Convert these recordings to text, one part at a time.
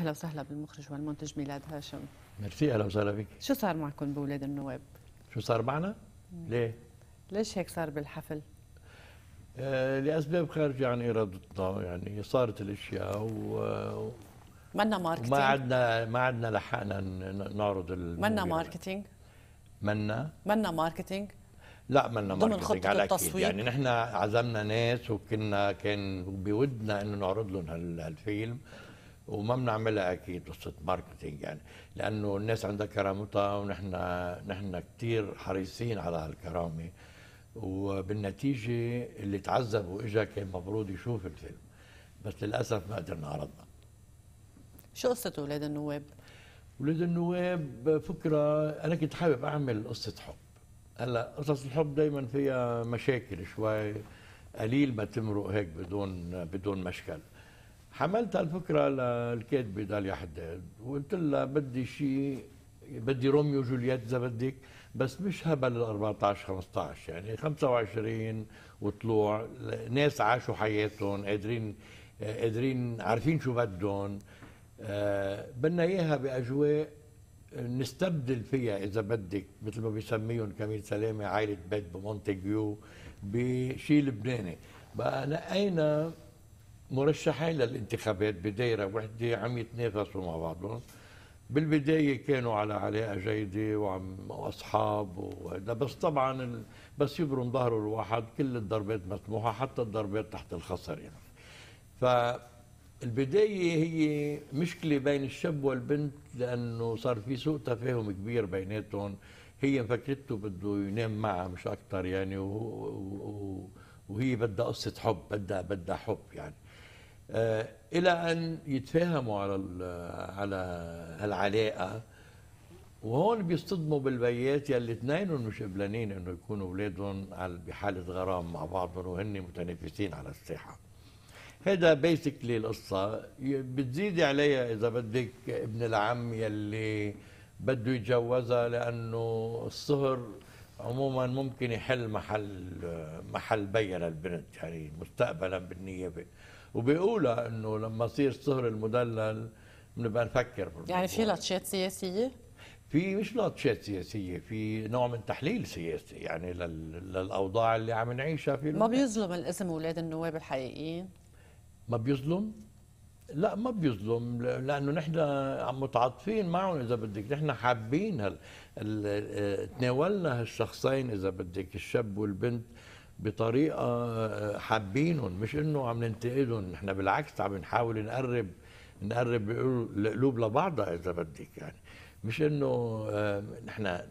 اهلا وسهلا بالمخرج والمنتج ميلاد هاشم ميرسي اهلا وسهلا بك شو صار معكم باولاد النواب؟ شو صار معنا؟ ليه؟ ليش هيك صار بالحفل؟ آه لاسباب خارجه عن يعني ارادتنا يعني صارت الاشياء و منا ماركتينج ما عدنا ما عدنا لحقنا نعرض منا ماركتينج منا منا ماركتينج لا منا ماركتينج على التسويق يعني نحن عزمنا ناس وكنا كان بودنا انه نعرض لهم هالفيلم وما بنعملها اكيد قصه ماركتينج يعني لانه الناس عندها كرامتها ونحن نحن كثير حريصين على هالكرامه وبالنتيجه اللي تعذب واجا كان مفروض يشوف الفيلم بس للاسف ما قدرنا عرضنا شو قصه اولاد النواب؟ اولاد النواب فكره انا كنت حابب اعمل قصه حب هلا قصص الحب دائما فيها مشاكل شوي قليل ما تمرق هيك بدون بدون مشكل حملت الفكره للكاتبه داليا حداد وقلت لها بدي شيء بدي روميو جولييت اذا بدك بس مش هبل ال 14 15 يعني 25 وطلوع ناس عاشوا حياتهم قادرين قادرين عارفين شو بدهم آه، بدنا اياها باجواء نستبدل فيها اذا بدك مثل ما بيسميهم كميل سلامه عائله بيت بمونتيجيو بشيء لبناني بقى نقينا مرشحين للانتخابات بدايره وحده عم يتنافسوا مع بعضهم بالبدايه كانوا على علاقه جيده وعم واصحاب وهذا بس طبعا بس يبرم ظهره الواحد كل الضربات مسموحه حتى الضربات تحت الخصر يعني فالبدايه هي مشكله بين الشاب والبنت لانه صار في سوء تفاهم كبير بيناتهم هي مفكرته بده ينام معها مش اكثر يعني وهو وهي بدها قصه حب بدها بدها حب يعني آه، الى ان يتفاهموا على على هالعلاقه وهون بيصطدموا بالبيات يلي اثنينهم مش قبلانين انه يكونوا اولادهم بحاله غرام مع بعضهم وهن متنافسين على الساحه. هذا بيسكلي القصه بتزيدي عليها اذا بدك ابن العم يلي بده يتجوزها لانه الصهر عموما ممكن يحل محل محل بيها للبنت يعني مستقبلا بالنيابه. وبيقولها انه لما يصير الصهر المدلل بنبقى نفكر بالموضوع. يعني في لطشات سياسيه؟ في مش لطشات سياسيه، في نوع من تحليل سياسي يعني للاوضاع اللي عم نعيشها في ما بيظلم الاسم اولاد النواب الحقيقيين؟ ما بيظلم؟ لا ما بيظلم لانه نحن عم متعاطفين معهم اذا بدك نحن حابين هال... ال... تناولنا هالشخصين اذا بدك الشاب والبنت بطريقه آه، حابينهم مش انه عم ننتقدهم احنا بالعكس عم نحاول نقرب نقرب القلوب لبعضها اذا بدك يعني مش انه نحن آه،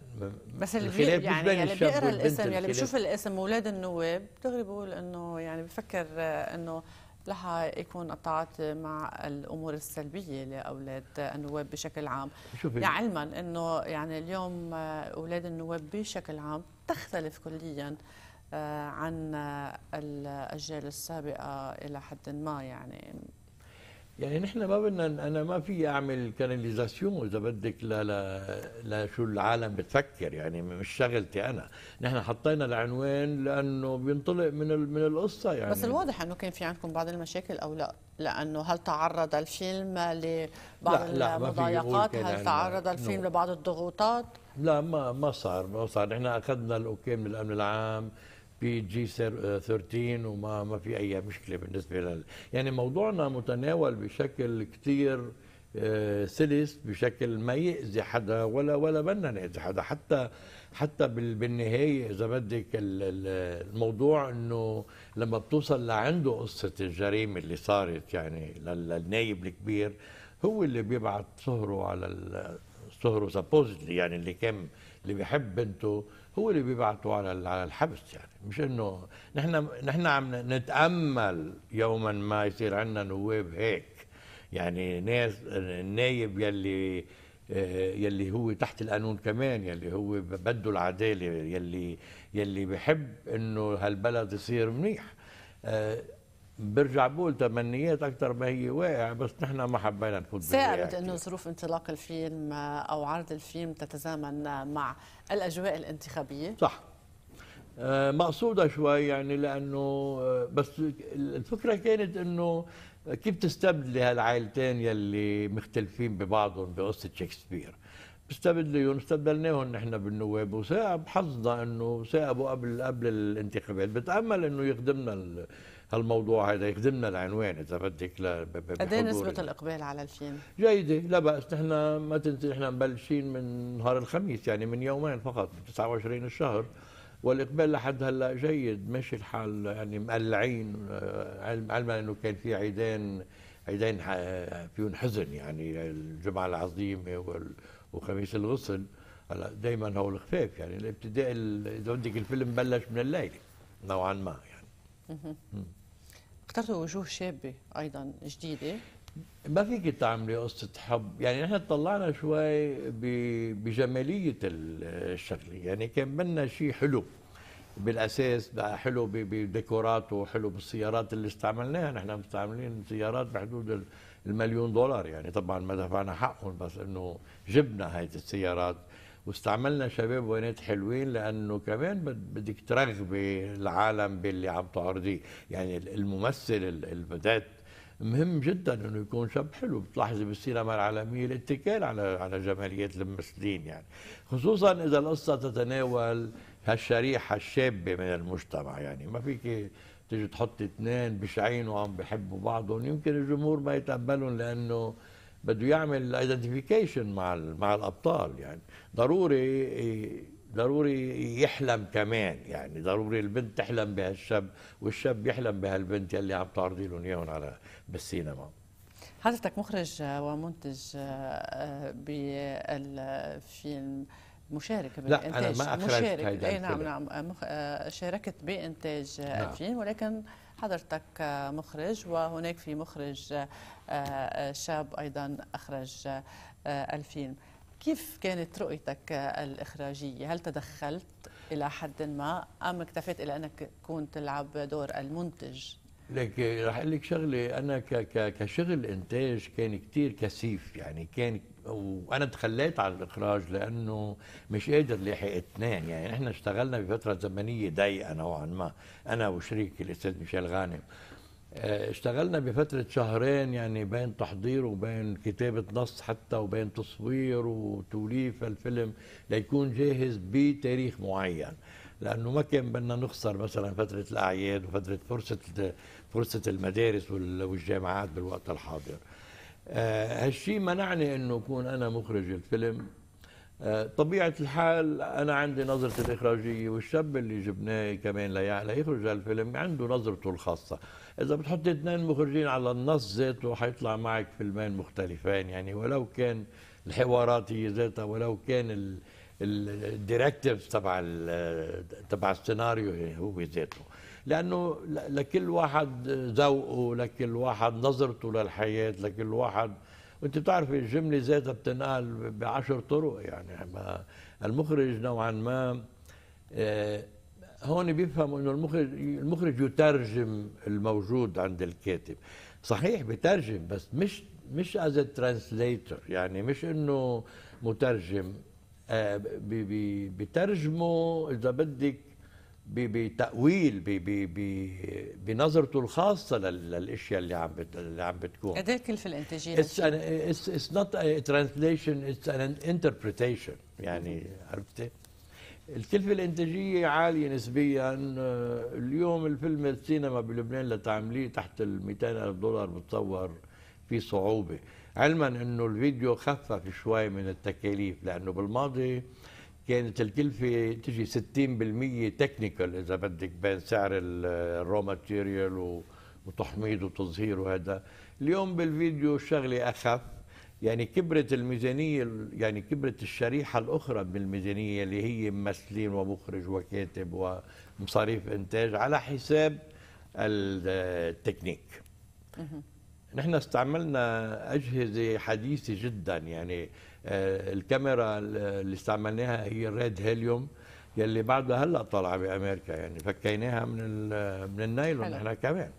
بس الخلاف يعني بين بيقرا الاسم يعني بشوف الاسم اولاد النواب دغري بقول انه يعني بفكر آه، انه لها يكون التعاطي مع الامور السلبيه لاولاد النواب بشكل عام يعني علما انه يعني اليوم اولاد النواب بشكل عام تختلف كليا آه، عن آه، الاجيال السابقه الى حد ما يعني يعني نحن ما بدنا انا ما في اعمل كاناليزاسيون اذا بدك لا لا لشو العالم بتفكر يعني مش شغلتي انا نحن حطينا العنوان لانه بينطلق من من القصه يعني بس الواضح انه كان في عندكم بعض المشاكل او لا لانه هل تعرض الفيلم لبعض لا لا المضايقات هل تعرض الفيلم لبعض الضغوطات لا ما ما صار ما صار نحن اخذنا الاوكي من الامن العام بي جي 13 وما ما في اي مشكله بالنسبه لل يعني موضوعنا متناول بشكل كثير آه، سلس بشكل ما يأذي حدا ولا ولا بدنا نأذي حدا حتى حتى بالنهاية إذا بدك الموضوع إنه لما بتوصل لعنده قصة الجريمة اللي صارت يعني للنايب الكبير هو اللي بيبعت صهره على صهره سبوزلي يعني اللي كان اللي بيحب بنته هو اللي بيبعته على على الحبس يعني مش انه نحن نحن عم نتامل يوما ما يصير عندنا نواب هيك يعني ناس النايب يلي آه، يلي هو تحت القانون كمان يلي هو بده العداله يلي يلي بحب انه هالبلد يصير منيح آه، برجع بقول تمنيات اكثر ما هي واقع بس نحن ما حبينا نفوت سائلت انه ظروف انطلاق الفيلم او عرض الفيلم تتزامن مع الاجواء الانتخابيه صح آه، مقصوده شوي يعني لانه آه، بس الفكره كانت انه كيف تستبدلي هالعائلتين يلي مختلفين ببعضهم بقصه شكسبير استبدلوا استبدلناهم نحن بالنواب وصعب حظنا انه صعبوا قبل قبل الانتخابات بتامل انه يخدمنا هالموضوع هذا يخدمنا العنوان اذا بدك قد ايه نسبه الاقبال على الفيلم؟ جيده لا باس نحن ما تنسي نحن مبلشين من نهار الخميس يعني من يومين فقط 29 الشهر والاقبال لحد هلا جيد ماشي الحال يعني مقلعين آه، علما انه كان في عيدين عيدين فيهم حزن يعني الجمعه العظيمه وال وخميس الغصن هلا دائما هو الخفيف يعني الابتداء اذا بدك الفيلم بلش من الليل نوعا ما يعني اخترتوا وجوه شابه ايضا جديده ما فيك تعملي قصة حب يعني نحن طلعنا شوي بجمالية الشغلة يعني كان بدنا شيء حلو بالاساس ده حلو بديكوراته وحلو بالسيارات اللي استعملناها نحن مستعملين سيارات بحدود المليون دولار يعني طبعا ما دفعنا حقهم بس انه جبنا هيدي السيارات واستعملنا شباب وبنات حلوين لانه كمان بدك ترغبي العالم باللي عم تعرضيه يعني الممثل اللي مهم جدا انه يكون شاب حلو بتلاحظي بالسينما العالميه الاتكال على على جماليات الممثلين يعني خصوصا اذا القصه تتناول هالشريحه الشابه من المجتمع يعني ما فيك تيجي تحط اثنين بشعين وعم بحبوا بعضهم يمكن الجمهور ما يتقبلهم لانه بده يعمل ايدنتيفيكيشن مع مع الابطال يعني ضروري ضروري يحلم كمان يعني ضروري البنت تحلم بهالشاب والشاب يحلم بهالبنت يلي عم تعرضي لهم اياهم على بالسينما حضرتك مخرج ومنتج آه، آه، بالفيلم مشاركة بالإنتاج لا أنا ما أخرجت مشارك أي نعم نعم آه، شاركت بإنتاج نعم. الفيلم ولكن حضرتك آه، مخرج وهناك في مخرج آه، شاب أيضا أخرج الفيلم كيف كانت رؤيتك الإخراجية؟ هل تدخلت إلى حد ما أم اكتفيت إلى أنك كنت تلعب دور المنتج؟ لك رح اقول لك شغله انا كشغل انتاج كان كتير كثيف يعني كان وانا تخليت على الاخراج لانه مش قادر لحق اثنين يعني احنا اشتغلنا بفتره زمنيه ضيقه نوعا ما انا وشريكي الاستاذ ميشيل غانم آه، اشتغلنا بفتره شهرين يعني بين تحضير وبين كتابه نص حتى وبين تصوير وتوليف الفيلم ليكون جاهز بتاريخ معين لانه ما كان بدنا نخسر مثلا فتره الاعياد وفتره فرصه فرصه المدارس والجامعات بالوقت الحاضر آه، هالشيء منعني انه اكون انا مخرج الفيلم آه، طبيعة الحال أنا عندي نظرة الإخراجية والشاب اللي جبناه كمان ليعلى يخرج الفيلم عنده نظرته الخاصة إذا بتحط اثنين مخرجين على النص ذاته حيطلع معك فيلمين مختلفين يعني ولو كان الحوارات هي ذاتها ولو كان الديركتيف تبع تبع السيناريو هو ذاته لانه لكل واحد ذوقه لكل واحد نظرته للحياه لكل واحد وانت بتعرفي الجمله ذاتها بتنقال بعشر طرق يعني ما المخرج نوعا ما آه، هون بيفهم انه المخرج المخرج يترجم الموجود عند الكاتب صحيح بترجم بس مش مش از ترانسليتر يعني مش انه مترجم آه، بترجمه اذا بدك بتاويل بنظرته الخاصه للاشياء اللي عم اللي عم بتكون ايه في الانتاجيه اتس اتس نوت ترانسليشن اتس ان انتربريتيشن يعني عرفتي الكلفة الإنتاجية عالية نسبيا آه، اليوم الفيلم السينما بلبنان لتعمليه تحت ال 200 ألف دولار بتصور في صعوبة علما أنه الفيديو خفف شوي من التكاليف لأنه بالماضي كانت الكلفة تجي 60% تكنيكال إذا بدك بين سعر الرو ماتيريال وتحميض وتظهير وهذا اليوم بالفيديو الشغله أخف يعني كبرت الميزانية يعني كبرت الشريحة الأخرى بالميزانية اللي هي ممثلين ومخرج وكاتب ومصاريف إنتاج على حساب التكنيك نحن استعملنا أجهزة حديثة جدا يعني آه، الكاميرا اللي استعملناها هي الريد هيليوم يلي بعدها هلا طالعه بامريكا يعني فكيناها من من النايلون احنا كمان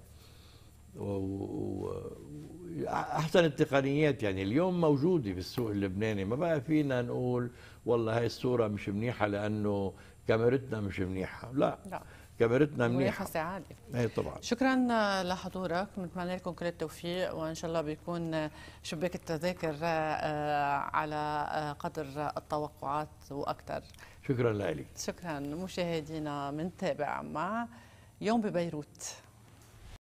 واحسن التقنيات يعني اليوم موجوده بالسوق اللبناني ما بقى فينا نقول والله هاي الصوره مش منيحه لانه كاميرتنا مش منيحه لا, لا. جبهرتنا منيحه سعاده اي إيه طبعا شكرا لحضورك بنتمنى لكم كل التوفيق وان شاء الله بيكون شباك التذاكر آه، على آه، قدر التوقعات واكثر شكرا لك شكرا مشاهدينا منتابع مع يوم ببيروت